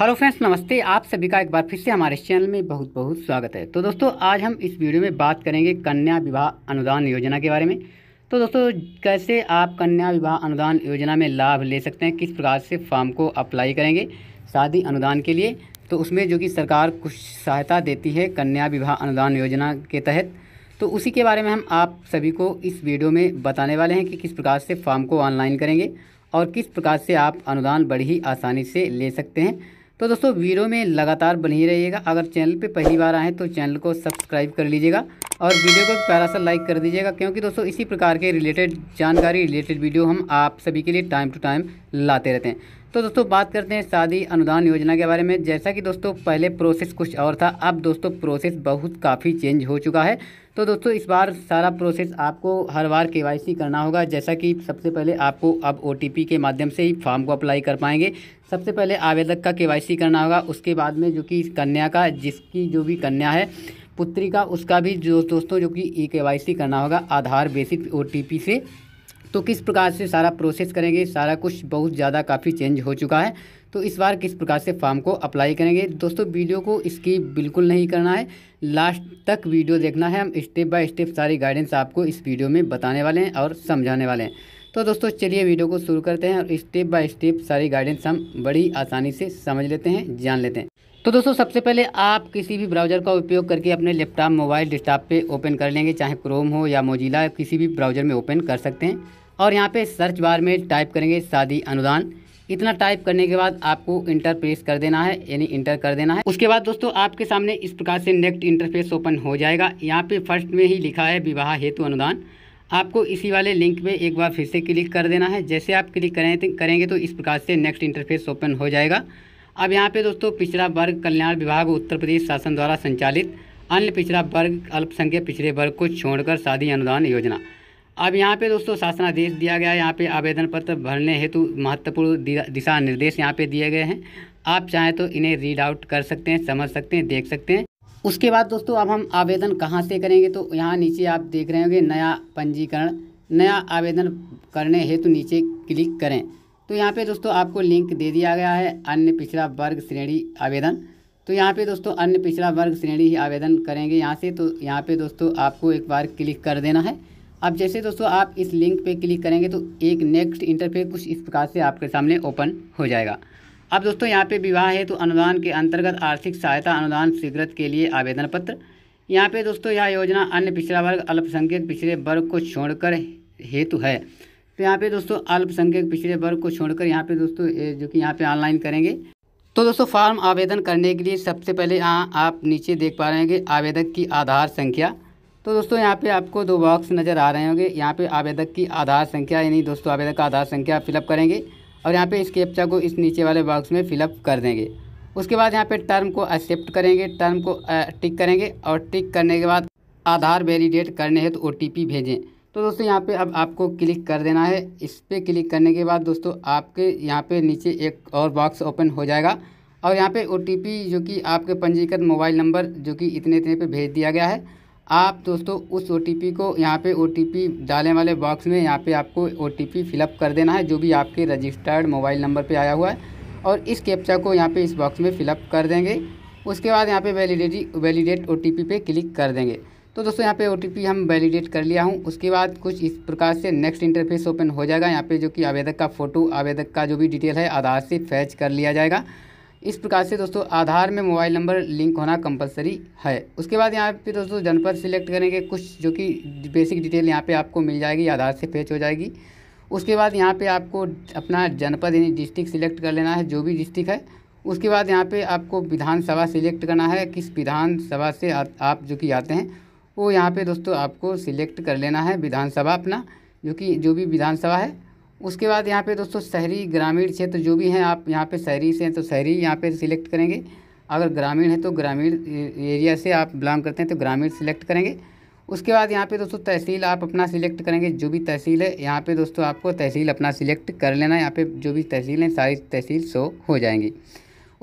hello friends नमस्ते आप सभी का एक बार फिर से हमारे चैनल में बहुत बहुत स्वागत है तो दोस्तों आज हम इस वीडियो में बात करेंगे कन्या विवाह अनुदान योजना के बारे में तो दोस्तों कैसे आप कन्या विवाह अनुदान योजना में लाभ ले सकते हैं किस प्रकार से फॉर्म को अप्लाई करेंगे शादी अनुदान के लिए तो उसमें जो कि सरकार कुछ सहायता देती है कन्या विवाह अनुदान योजना के तहत तो उसी के बारे में हम आप सभी को इस वीडियो में बताने वाले हैं कि किस प्रकार से फॉर्म को ऑनलाइन करेंगे और किस प्रकार से आप अनुदान बड़ी ही आसानी से ले सकते हैं तो दोस्तों वीडियो में लगातार बनी रहिएगा अगर चैनल पे पहली बार आएँ तो चैनल को सब्सक्राइब कर लीजिएगा और वीडियो को प्यारा सा लाइक कर दीजिएगा क्योंकि दोस्तों इसी प्रकार के रिलेटेड जानकारी रिलेटेड वीडियो हम आप सभी के लिए टाइम टू टाइम लाते रहते हैं तो दोस्तों बात करते हैं शादी अनुदान योजना के बारे में जैसा कि दोस्तों पहले प्रोसेस कुछ और था अब दोस्तों प्रोसेस बहुत काफ़ी चेंज हो चुका है तो दोस्तों इस बार सारा प्रोसेस आपको हर बार के करना होगा जैसा कि सबसे पहले आपको अब ओ के माध्यम से ही फॉर्म को अप्लाई कर पाएंगे सबसे पहले आवेदक का के करना होगा उसके बाद में जो कि कन्या का जिसकी जो भी कन्या है पुत्री का उसका भी जो दोस्तों जो कि ई के करना होगा आधार बेसिक ओ से तो किस प्रकार से सारा प्रोसेस करेंगे सारा कुछ बहुत ज़्यादा काफ़ी चेंज हो चुका है तो इस बार किस प्रकार से फॉर्म को अप्लाई करेंगे दोस्तों वीडियो को इसकी बिल्कुल नहीं करना है लास्ट तक वीडियो देखना है हम स्टेप बाय स्टेप सारी गाइडेंस आपको इस वीडियो में बताने वाले हैं और समझाने वाले हैं तो दोस्तों चलिए वीडियो को शुरू करते हैं और स्टेप बाय स्टेप सारी गाइडेंस हम बड़ी आसानी से समझ लेते हैं जान लेते हैं तो दोस्तों सबसे पहले आप किसी भी ब्राउज़र का उपयोग करके अपने लैपटॉप मोबाइल डेस्कटॉप पे ओपन कर लेंगे चाहे क्रोम हो या मोजिला किसी भी ब्राउज़र में ओपन कर सकते हैं और यहाँ पे सर्च बार में टाइप करेंगे शादी अनुदान इतना टाइप करने के बाद आपको इंटर प्रेस कर देना है यानी इंटर कर देना है उसके बाद दोस्तों आपके सामने इस प्रकार से नेक्स्ट इंटरफेस ओपन हो जाएगा यहाँ पे फर्स्ट में ही लिखा है विवाह हेतु अनुदान आपको इसी वाले लिंक पे एक बार फिर से क्लिक कर देना है जैसे आप क्लिक करें करेंगे तो इस प्रकार से नेक्स्ट इंटरफेस ओपन हो जाएगा अब यहाँ पर दोस्तों पिछड़ा वर्ग कल्याण विभाग उत्तर प्रदेश शासन द्वारा संचालित अन्य पिछड़ा वर्ग अल्पसंख्यक पिछड़े वर्ग को छोड़कर शादी अनुदान योजना अब यहाँ पे दोस्तों शासनादेश दिया गया है यहाँ पे आवेदन पत्र भरने हेतु महत्वपूर्ण दिशा निर्देश यहाँ पे दिए गए हैं आप चाहें तो इन्हें रीड आउट कर सकते हैं समझ सकते हैं देख सकते हैं उसके बाद दोस्तों अब हम आवेदन कहाँ से करेंगे तो यहाँ नीचे आप देख रहे होंगे नया पंजीकरण नया आवेदन करने हेतु नीचे क्लिक करें तो यहाँ पर दोस्तों आपको लिंक दे दिया गया है अन्य पिछड़ा वर्ग श्रेणी आवेदन तो यहाँ पे दोस्तों अन्य पिछड़ा वर्ग श्रेणी ही आवेदन करेंगे यहाँ से तो यहाँ पे दोस्तों आपको एक बार क्लिक कर देना है अब जैसे दोस्तों आप इस लिंक पे क्लिक करेंगे तो एक नेक्स्ट इंटरफेस कुछ इस प्रकार से आपके सामने ओपन हो जाएगा अब दोस्तों यहाँ पे विवाह है तो अनुदान के अंतर्गत आर्थिक सहायता अनुदान स्वीकृत के लिए आवेदन पत्र यहाँ पे दोस्तों यह योजना अन्य पिछड़ा वर्ग अल्पसंख्यक पिछड़े वर्ग को छोड़कर हेतु है तो यहाँ पे दोस्तों अल्पसंख्यक पिछड़े वर्ग को छोड़कर यहाँ पे दोस्तों जो कि यहाँ पे ऑनलाइन करेंगे तो दोस्तों फॉर्म आवेदन करने के लिए सबसे पहले यहाँ आप नीचे देख पा रहे हैं कि आवेदक की आधार संख्या तो दोस्तों यहाँ पे आपको दो बॉक्स नज़र आ रहे होंगे यहाँ पे आवेदक की आधार संख्या यानी दोस्तों आवेदक का आधार संख्या फिलअप करेंगे और यहाँ पे इस कैप्चा को इस नीचे वाले बॉक्स में फिलअप कर देंगे उसके बाद यहाँ पे टर्म को एक्सेप्ट करेंगे टर्म को टिक करेंगे और टिक करने के बाद आधार वेरीडेट करने हैं तो ओ भेजें तो दोस्तों यहाँ पर अब आपको क्लिक कर देना है इस पर क्लिक करने के बाद दोस्तों आपके यहाँ पर नीचे एक और बॉक्स ओपन हो जाएगा और यहाँ पर ओ जो कि आपके पंजीकृत मोबाइल नंबर जो कि इतने इतने पर भेज दिया गया है आप दोस्तों उस ओ को यहाँ पे ओ डालने वाले बॉक्स में यहाँ पे आपको ओ फिलअप कर देना है जो भी आपके रजिस्टर्ड मोबाइल नंबर पे आया हुआ है और इस कैप्चा को यहाँ पे इस बॉक्स में फिलअप कर देंगे उसके बाद यहाँ पे वैलिडेट वैलिडेट ओ पे क्लिक कर देंगे तो दोस्तों यहाँ पे ओ हम वैलिडेट कर लिया हूँ उसके बाद कुछ इस प्रकार से नेक्स्ट इंटरफेस ओपन हो जाएगा यहाँ पर जो कि आवेदक का फ़ोटो आवेदक का जो भी डिटेल है आधार से फैच कर लिया जाएगा इस प्रकार से दोस्तों आधार में मोबाइल नंबर लिंक होना कंपलसरी है उसके बाद यहाँ पे दोस्तों जनपद सिलेक्ट करेंगे कुछ जो कि बेसिक डिटेल यहाँ पे आपको मिल जाएगी आधार से पेच हो जाएगी उसके बाद यहाँ पे आपको अपना जनपद यानी डिस्ट्रिक्ट सिलेक्ट कर लेना है जो भी डिस्ट्रिक्ट है उसके बाद यहाँ पर आपको विधानसभा सिलेक्ट करना है किस विधानसभा से आ, आप जो कि आते हैं वो यहाँ पर दोस्तों आपको सिलेक्ट कर लेना है विधानसभा अपना जो कि जो भी विधानसभा है उसके बाद यहाँ पे दोस्तों शहरी ग्रामीण क्षेत्र जो भी हैं आप यहाँ पे शहरी से हैं तो शहरी यहाँ पे सिलेक्ट करेंगे अगर ग्रामीण है तो ग्रामीण एरिया से आप बिलोंग करते हैं तो ग्रामीण सिलेक्ट करेंगे उसके बाद यहाँ पे दोस्तों तहसील आप अपना सिलेक्ट करेंगे जो भी तहसील है यहाँ पे दोस्तों आपको तहसील अपना सिलेक्ट कर लेना है यहाँ पे जो भी तहसील हैं सारी तहसील शो हो जाएंगी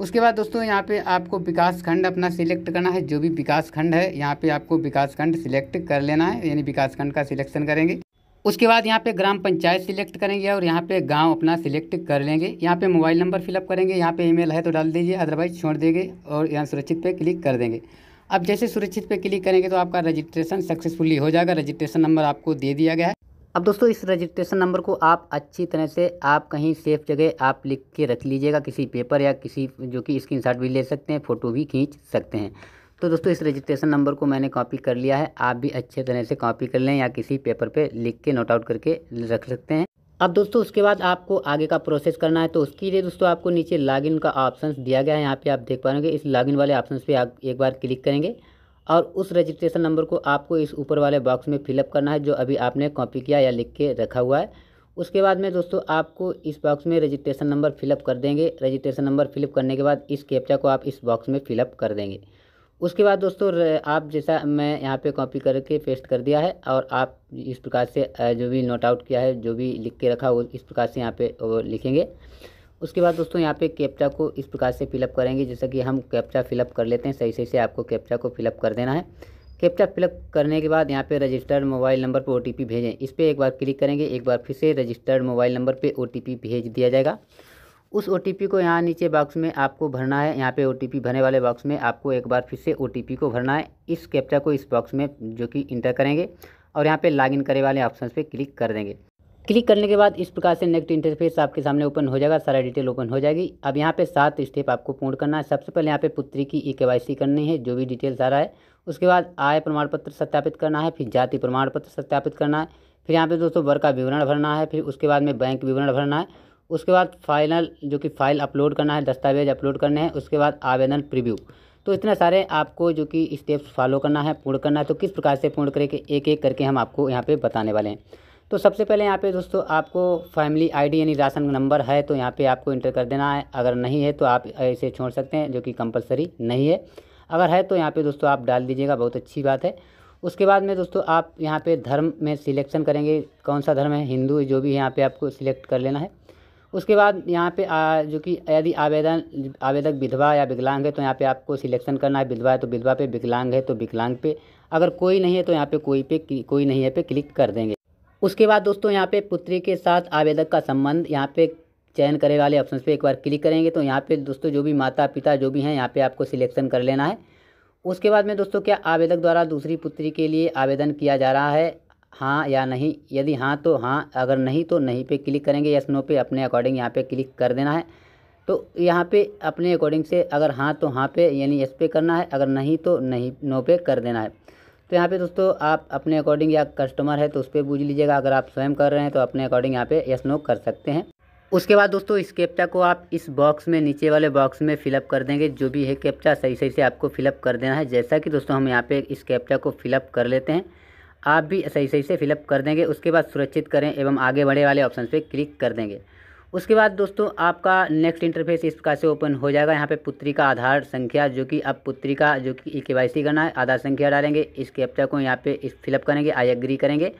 उसके बाद दोस्तों यहाँ पे आपको विकास खंड अपना सिलेक्ट करना है जो भी विकास खंड है यहाँ पे आपको विकास खंड सिलेक्ट कर लेना है यानी विकास खंड का सिलेक्शन करेंगे उसके बाद यहाँ पे ग्राम पंचायत सिलेक्ट करेंगे और यहाँ पे गांव अपना सिलेक्ट कर लेंगे यहाँ पे मोबाइल नंबर फिलअप करेंगे यहाँ पे ईमेल है तो डाल दीजिए अदरवाइज छोड़ देंगे और यहाँ सुरक्षित पे क्लिक कर देंगे अब जैसे सुरक्षित पे क्लिक करेंगे तो आपका रजिस्ट्रेशन सक्सेसफुली हो जाएगा रजिस्ट्रेशन नंबर आपको दे दिया गया है अब दोस्तों इस रजिस्ट्रेशन नंबर को आप अच्छी तरह से आप कहीं सेफ जगह आप लिख के रख लीजिएगा किसी पेपर या किसी जो कि स्क्रीन भी ले सकते हैं फ़ोटो भी खींच सकते हैं तो दोस्तों इस रजिस्ट्रेशन नंबर को मैंने कॉपी कर लिया है आप भी अच्छे तरह से कॉपी कर लें या किसी पेपर पे लिख के नोट आउट करके रख सकते हैं अब दोस्तों उसके बाद आपको आगे का प्रोसेस करना है तो उसके लिए दोस्तों आपको नीचे लॉगिन का ऑप्शन दिया गया है यहाँ पे आप देख पा रहे इस लॉगिन वाले ऑप्शन पे आप एक बार क्लिक करेंगे और उस रजिस्ट्रेशन नंबर को आपको इस ऊपर वाले बॉक्स में फिलअप करना है जो अभी आपने कॉपी किया या लिख के रखा हुआ है उसके बाद में दोस्तों आपको इस बॉक्स में रजिस्ट्रेशन नंबर फिलअप कर देंगे रजिस्ट्रेशन नंबर फिलअप करने के बाद इस कैप्चा को आप इस बॉक्स में फिलअप कर देंगे उसके बाद दोस्तों आप जैसा मैं यहाँ पे कॉपी करके पेस्ट कर दिया है और आप इस प्रकार से जो भी नोट आउट किया है जो भी लिख के रखा वो इस प्रकार से यहाँ पे लिखेंगे उसके बाद दोस्तों यहाँ पे कैप्चा को इस प्रकार से फिलअप करेंगे जैसा कि हम कैप्चा फिलअप कर लेते हैं सही सही से आपको कैप्चा को फिलअप कर देना है कैप्चा फिलअप करने के बाद यहाँ पर रजिस्टर्ड मोबाइल नंबर पर ओ भेजें इस पर एक बार क्लिक करेंगे एक बार फिर से रजिस्टर्ड मोबाइल नंबर पर ओ भेज दिया जाएगा उस ओ को यहाँ नीचे बॉक्स में आपको भरना है यहाँ पे ओ भरने वाले बॉक्स में आपको एक बार फिर से ओ को भरना है इस कैप्चा को इस बॉक्स में जो कि इंटर करेंगे और यहाँ पे लॉगिन करे वाले ऑप्शन पे क्लिक कर देंगे क्लिक करने के बाद इस प्रकार से नेक्स्ट इंटरफेस आपके सामने ओपन हो जाएगा सारा डिटेल ओपन हो जाएगी अब यहाँ पे सात स्टेप आपको पूर्ण करना है सबसे पहले यहाँ पे पुत्री की ई e के करनी है जो भी डिटेल्स आ रहा है उसके बाद आय प्रमाण पत्र सत्यापित करना है फिर जाति प्रमाण पत्र सत्यापित करना है फिर यहाँ पे दोस्तों वर्ग का विवरण भरना है फिर उसके बाद में बैंक विवरण भरना है उसके बाद फाइनल जो कि फ़ाइल अपलोड करना है दस्तावेज़ अपलोड करने हैं उसके बाद आवेदन प्रीव्यू तो इतने सारे आपको जो कि स्टेप्स फॉलो करना है पूर्ण करना है तो किस प्रकार से पूर्ण करें एक एक करके हम आपको यहाँ पे बताने वाले हैं तो सबसे पहले यहाँ पे दोस्तों आपको फैमिली आईडी यानी राशन नंबर है तो यहाँ पे आपको इंटर कर देना है अगर नहीं है तो आप इसे छोड़ सकते हैं जो कि कंपलसरी नहीं है अगर है तो यहाँ पर दोस्तों आप डाल दीजिएगा बहुत अच्छी बात है उसके बाद में दोस्तों आप यहाँ पर धर्म में सिलेक्शन करेंगे कौन सा धर्म है हिंदू जो भी यहाँ पर आपको सिलेक्ट कर लेना है उसके बाद यहाँ पे आ, जो कि यदि आवेदन आवेदक विधवा या विकलांग है तो यहाँ पे आपको सिलेक्शन करना है विधवा है तो विधवा पे विकलांग है तो विकलांग पे अगर कोई नहीं है तो यहाँ पे कोई पे कोई नहीं है पे क्लिक कर देंगे उसके बाद दोस्तों यहाँ पे पुत्री के साथ आवेदक का संबंध यहाँ पे चयन करे वाले ऑप्शन पर एक बार क्लिक करेंगे तो यहाँ पे दोस्तों जो भी माता पिता जो भी हैं यहाँ पे आपको सिलेक्शन कर लेना है उसके बाद में दोस्तों क्या आवेदक द्वारा दूसरी पुत्री के लिए आवेदन किया जा रहा है हाँ या नहीं यदि हाँ तो हाँ अगर नहीं तो नहीं पे क्लिक करेंगे यस नो पे अपने अकॉर्डिंग यहाँ पे क्लिक कर देना है तो यहाँ पे अपने अकॉर्डिंग से अगर हाँ तो हाँ पे यानी यस पे करना है अगर नहीं तो नहीं नो पे कर देना है तो यहाँ पे दोस्तों आप अपने अकॉर्डिंग या कस्टमर है तो उस पर बूझ लीजिएगा अगर आप स्वयं कर रहे हैं तो अपने अकॉर्डिंग यहाँ पे यस नो कर सकते हैं उसके बाद दोस्तों इस कैप्चा को आप इस बॉक्स में नीचे वाले बॉक्स में फिलअप कर देंगे जो भी है कैप्चा सही सही से आपको फिलअप कर देना है जैसा कि दोस्तों हम यहाँ पे इस कैप्चा को फिलअप कर लेते हैं आप भी सही सही से फिलअप कर देंगे उसके बाद सुरक्षित करें एवं आगे बढ़े वाले ऑप्शन पर क्लिक कर देंगे उसके बाद दोस्तों आपका नेक्स्ट इंटरफेस इस प्रकार से ओपन हो जाएगा यहाँ पे पुत्री का आधार संख्या जो कि आप पुत्री का जो कि के वाई सी करना है आधार संख्या डालेंगे इस कैप्चा को यहाँ पे इस फिलअप करेंगे आई एग्री करेंगे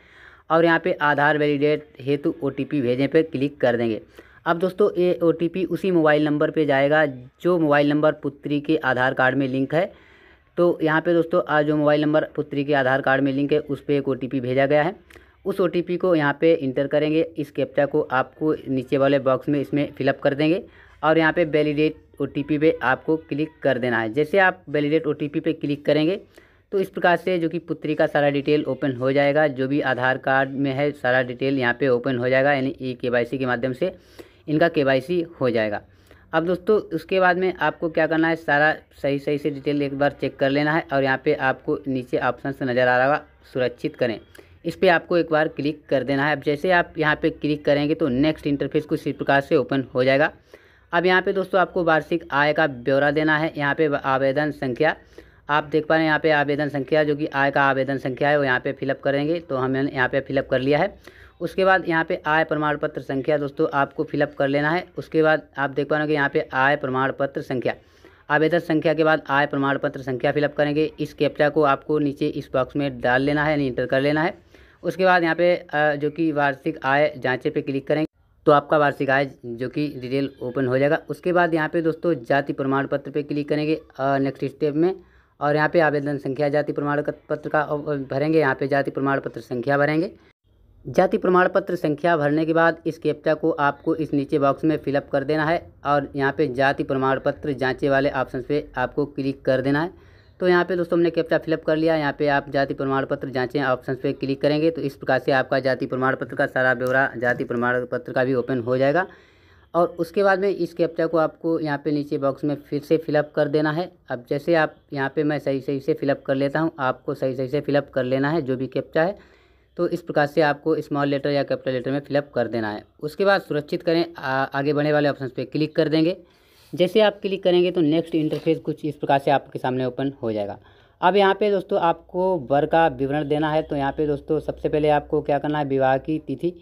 और यहाँ पे आधार वैलिडेट हेतु ओ टी पी पर क्लिक कर देंगे अब दोस्तों ये ओ टी पी उसी मोबाइल नंबर पर जाएगा जो मोबाइल नंबर पुत्री के आधार कार्ड में लिंक है तो यहाँ पे दोस्तों आज जो मोबाइल नंबर पुत्री के आधार कार्ड में लिंक है उस पर एक ओ भेजा गया है उस ओ को यहाँ पे इंटर करेंगे इस कैप्चा को आपको नीचे वाले बॉक्स में इसमें फिलअप कर देंगे और यहाँ पे वैलिडेट ओ पे आपको क्लिक कर देना है जैसे आप वैलिडेट ओ पे क्लिक करेंगे तो इस प्रकार से जो कि पुत्री का सारा डिटेल ओपन हो जाएगा जो भी आधार कार्ड में है सारा डिटेल यहाँ पर ओपन हो जाएगा यानी ई के के माध्यम से इनका के हो जाएगा अब दोस्तों उसके बाद में आपको क्या करना है सारा सही सही से डिटेल एक बार चेक कर लेना है और यहाँ पे आपको नीचे ऑप्शन से नज़र आ रहा होगा सुरक्षित करें इस पर आपको एक बार क्लिक कर देना है अब जैसे आप यहाँ पे क्लिक करेंगे तो नेक्स्ट इंटरफेस कुछ इस प्रकार से ओपन हो जाएगा अब यहाँ पर दोस्तों आपको वार्षिक आय का ब्यौरा देना है यहाँ पर आवेदन संख्या आप देख पा रहे हैं यहाँ पर आवेदन संख्या जो कि आय का आवेदन संख्या है वो यहाँ पर फिलअप करेंगे तो हमने यहाँ पर फिलअप कर लिया है उसके बाद यहाँ पे आय प्रमाण पत्र संख्या दोस्तों आपको फिलअप कर लेना है उसके बाद आप देख पा रहे हो कि यहाँ पे आय प्रमाण पत्र संख्या आवेदन संख्या के बाद आय प्रमाण पत्र संख्या फिलअप करेंगे इस कैप्चा को आपको नीचे इस बॉक्स में डाल लेना है यानी इंटर कर लेना है उसके बाद यहाँ पे जो कि वार्षिक आय जाँचे पे क्लिक करेंगे तो आपका वार्षिक आय जो कि डिटेल ओपन हो जाएगा उसके बाद यहाँ पे दोस्तों जाति प्रमाण पत्र पे क्लिक करेंगे नेक्स्ट स्टेप में और यहाँ पे आवेदन संख्या जाति प्रमाण पत्र का भरेंगे यहाँ पे जाति प्रमाण पत्र संख्या भरेंगे जाति प्रमाण पत्र संख्या भरने के बाद इस कैप्चा को आपको इस नीचे बॉक्स में फिलअप कर देना है और यहाँ पे जाति प्रमाण पत्र जाँचे वाले ऑप्शन पे आपको क्लिक कर देना है तो यहाँ पे दोस्तों हमने कैप्चा फिलअप कर लिया यहाँ पे आप जाति प्रमाण पत्र जाँचें ऑप्शन पे क्लिक करेंगे तो इस प्रकार से आपका जाति प्रमाण पत्र का सारा ब्यौरा जाति प्रमाण पत्र का भी ओपन हो जाएगा और उसके बाद में इस कैप्चा को आपको यहाँ पे नीचे बॉक्स में फिर से फिलअप कर देना है अब जैसे आप यहाँ पर मैं सही सही से फिलअप कर लेता हूँ आपको सही सही से फिलअप कर लेना है जो भी कैप्चा है तो इस प्रकार से आपको स्मॉल लेटर या कैपिटल लेटर में फिलअप कर देना है उसके बाद सुरक्षित करें आ, आगे बढ़ने वाले ऑप्शन पर क्लिक कर देंगे जैसे आप क्लिक करेंगे तो नेक्स्ट इंटरफेस कुछ इस प्रकार से आपके सामने ओपन हो जाएगा अब यहाँ पे दोस्तों आपको वर का विवरण देना है तो यहाँ पे दोस्तों सबसे पहले आपको क्या करना है विवाह की तिथि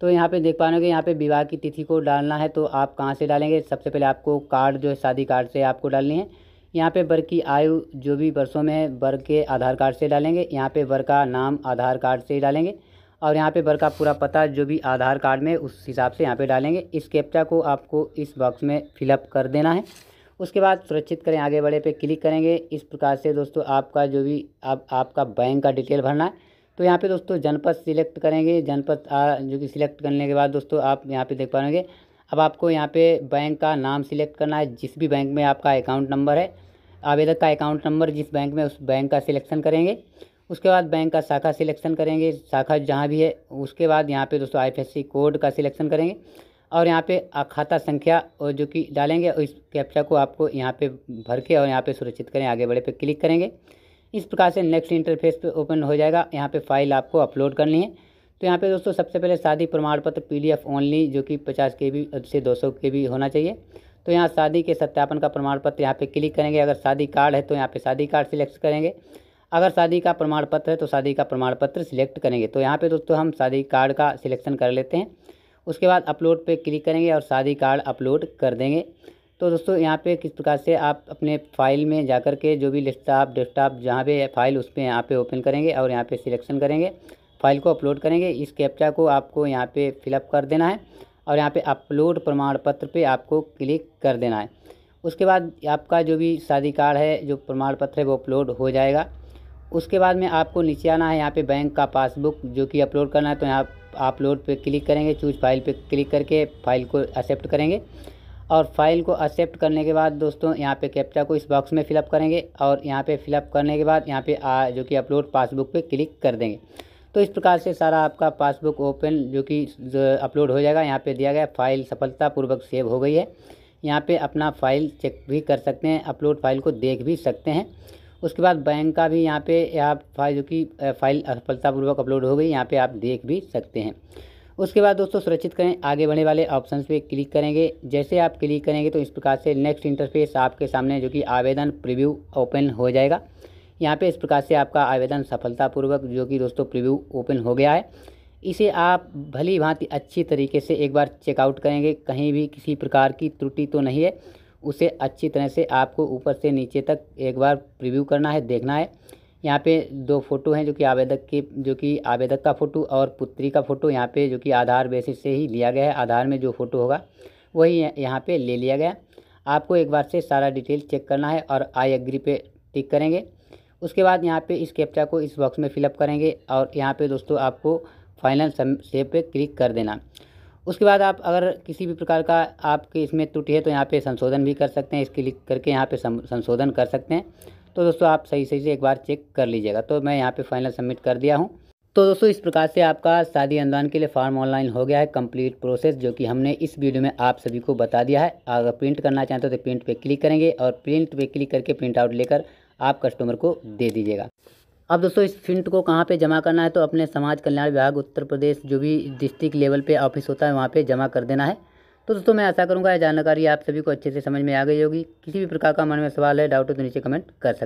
तो यहाँ पे देख पा रहे हो यहाँ पे विवाह की तिथि को डालना है तो आप कहाँ से डालेंगे सबसे पहले आपको कार्ड जो है शादी कार्ड से आपको डालनी है यहाँ पे वर्ग की आयु जो भी वर्षों में वर्ग के आधार कार्ड से डालेंगे यहाँ पे वर्ग का नाम आधार कार्ड से ही डालेंगे और यहाँ पे वर्ग का पूरा पता जो भी आधार कार्ड में उस हिसाब से यहाँ पे डालेंगे इस कैप्चा को आपको इस बॉक्स में फिलअप कर देना है उसके बाद सुरक्षित करें आगे बढ़े पे क्लिक करेंगे इस प्रकार से दोस्तों आपका जो भी आप आपका बैंक का डिटेल भरना है तो यहाँ पे दोस्तों जनपद सिलेक्ट करेंगे जनपद जो कि सिलेक्ट करने के बाद दोस्तों आप यहाँ पे देख पाएंगे अब आपको यहाँ पे बैंक का नाम सिलेक्ट करना है जिस भी बैंक में आपका अकाउंट नंबर है आवेदक का अकाउंट नंबर जिस बैंक में उस बैंक का सिलेक्शन करेंगे उसके बाद बैंक का शाखा सिलेक्शन करेंगे शाखा जहाँ भी है उसके बाद यहाँ पे दोस्तों आईएफएससी कोड का सिलेक्शन करेंगे और यहाँ पे खाता संख्या और जो कि डालेंगे और इस कैप्चा को आपको यहाँ पे भर के और यहाँ पे सुरक्षित करें आगे बढ़े पे क्लिक करेंगे इस प्रकार से नेक्स्ट इंटरफेस पे ओपन हो जाएगा यहाँ पे फाइल आपको अपलोड करनी है तो यहाँ पे दोस्तों सबसे पहले शादी प्रमाण पत्र पी ओनली जो कि पचास के बी से दो सौ के बी होना चाहिए तो यहाँ शादी के सत्यापन का प्रमाण पत्र यहाँ पे क्लिक करेंगे अगर शादी कार्ड है तो यहाँ पे शादी कार्ड सिलेक्ट करेंगे अगर शादी का प्रमाण पत्र है तो शादी का प्रमाण पत्र सिलेक्ट करेंगे तो यहाँ पर दोस्तों हम शादी कार्ड का सिलेक्शन कर लेते हैं उसके बाद अपलोड पर क्लिक करेंगे और शादी कार्ड अपलोड कर देंगे तो दोस्तों यहाँ पे किस प्रकार से आप अपने फाइल में जाकर के जो भी डेस्कटॉप डेस्कटॉप जहाँ पे फाइल उस पर यहाँ पे ओपन करेंगे और यहाँ पे सिलेक्शन करेंगे फाइल को अपलोड करेंगे इस कैप्चा को आपको यहाँ पे फिलअप कर देना है और यहाँ पे अपलोड प्रमाण पत्र पे आपको क्लिक कर देना है उसके बाद आपका जो भी शादी कार्ड है जो प्रमाण पत्र है वो अपलोड हो जाएगा उसके बाद में आपको नीचे आना है यहाँ पे बैंक का पासबुक जो कि अपलोड करना है तो यहाँ अपलोड पे क्लिक करेंगे चूज फाइल पे क्लिक करके फाइल को एक्सेप्ट करेंगे और फाइल को एक्सेप्ट करने के बाद दोस्तों यहाँ पे कैप्चा को इस बॉक्स में फिलअप करेंगे और यहाँ पे फिलअप करने के बाद यहाँ पे आ, जो कि अपलोड पासबुक पे क्लिक कर देंगे तो इस प्रकार से सारा आपका पासबुक ओपन जो कि अपलोड हो जाएगा यहाँ पे दिया गया फाइल सफलतापूर्वक सेव हो गई है यहाँ पे अपना फाइल चेक भी कर सकते हैं अपलोड फाइल को देख भी सकते हैं उसके बाद बैंक का भी यहाँ पे आप फाइल जो कि फाइल सफलतापूर्वक अपलोड हो गई यहाँ पे आप देख भी सकते हैं उसके बाद दोस्तों सुरक्षित करें आगे बढ़ने वाले ऑप्शन पर क्लिक करेंगे जैसे आप क्लिक करेंगे तो इस प्रकार से नेक्स्ट इंटरफेस आपके सामने जो कि आवेदन प्रिव्यू ओपन हो जाएगा यहाँ पे इस प्रकार से आपका आवेदन सफलतापूर्वक जो कि दोस्तों प्रीव्यू ओपन हो गया है इसे आप भली भांति अच्छी तरीके से एक बार चेकआउट करेंगे कहीं भी किसी प्रकार की त्रुटि तो नहीं है उसे अच्छी तरह से आपको ऊपर से नीचे तक एक बार प्रिव्यू करना है देखना है यहाँ पे दो फ़ोटो हैं जो कि आवेदक के जो कि आवेदक का फ़ोटो और पुत्री का फ़ोटो यहाँ पे जो कि आधार बेसिस से ही लिया गया है आधार में जो फ़ोटो होगा वही यहाँ पे ले लिया गया आपको एक बार से सारा डिटेल चेक करना है और आई एग्री पे टिक करेंगे उसके बाद यहाँ पे इस कैप्चा को इस बॉक्स में फिलअप करेंगे और यहाँ पे दोस्तों आपको फाइनल सेव पे क्लिक कर देना उसके बाद आप अगर किसी भी प्रकार का आपके इसमें त्रुटि है तो यहाँ पे संशोधन भी कर सकते हैं इस क्लिक करके यहाँ पे संशोधन कर सकते हैं तो दोस्तों आप सही सही से एक बार चेक कर लीजिएगा तो मैं यहाँ पर फाइनल सबमिट कर दिया हूँ तो दोस्तों इस प्रकार से आपका शादी अनुदान के लिए फॉर्म ऑनलाइन हो गया है कंप्लीट प्रोसेस जो कि हमने इस वीडियो में आप सभी को बता दिया है अगर प्रिंट करना चाहते हो तो प्रिंट पे क्लिक करेंगे और प्रिंट पे क्लिक करके प्रिंट आउट लेकर आप कस्टमर को दे दीजिएगा अब दोस्तों इस फिंट को कहाँ पे जमा करना है तो अपने समाज कल्याण विभाग उत्तर प्रदेश जो भी डिस्ट्रिक्ट लेवल पे ऑफिस होता है वहाँ पे जमा कर देना है तो दोस्तों मैं आशा करूँगा यह जानकारी आप सभी को अच्छे से समझ में आ गई होगी किसी भी प्रकार का मन में सवाल है डाउट हो तो नीचे कमेंट कर सकते